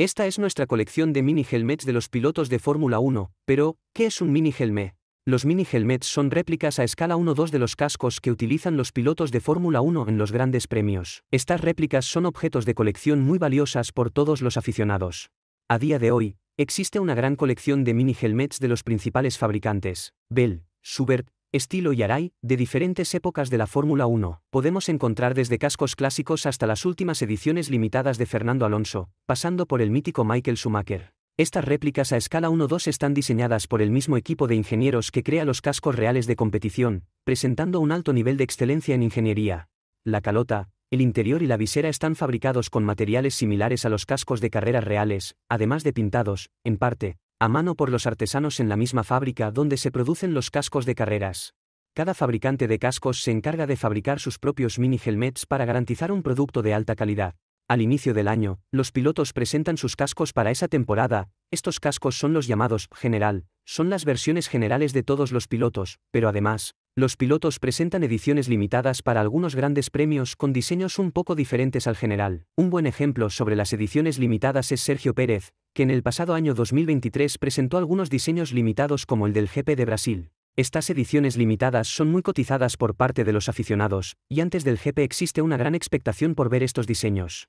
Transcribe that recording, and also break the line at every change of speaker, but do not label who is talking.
Esta es nuestra colección de mini helmets de los pilotos de Fórmula 1, pero, ¿qué es un mini helmet? Los mini helmets son réplicas a escala 1-2 de los cascos que utilizan los pilotos de Fórmula 1 en los grandes premios. Estas réplicas son objetos de colección muy valiosas por todos los aficionados. A día de hoy, existe una gran colección de mini helmets de los principales fabricantes, Bell, Schubert, estilo y aray, de diferentes épocas de la Fórmula 1, podemos encontrar desde cascos clásicos hasta las últimas ediciones limitadas de Fernando Alonso, pasando por el mítico Michael Schumacher. Estas réplicas a escala 1-2 están diseñadas por el mismo equipo de ingenieros que crea los cascos reales de competición, presentando un alto nivel de excelencia en ingeniería. La calota, el interior y la visera están fabricados con materiales similares a los cascos de carreras reales, además de pintados, en parte, a mano por los artesanos en la misma fábrica donde se producen los cascos de carreras. Cada fabricante de cascos se encarga de fabricar sus propios mini helmets para garantizar un producto de alta calidad. Al inicio del año, los pilotos presentan sus cascos para esa temporada, estos cascos son los llamados general, son las versiones generales de todos los pilotos, pero además, los pilotos presentan ediciones limitadas para algunos grandes premios con diseños un poco diferentes al general. Un buen ejemplo sobre las ediciones limitadas es Sergio Pérez, que en el pasado año 2023 presentó algunos diseños limitados como el del GP de Brasil. Estas ediciones limitadas son muy cotizadas por parte de los aficionados, y antes del GP existe una gran expectación por ver estos diseños.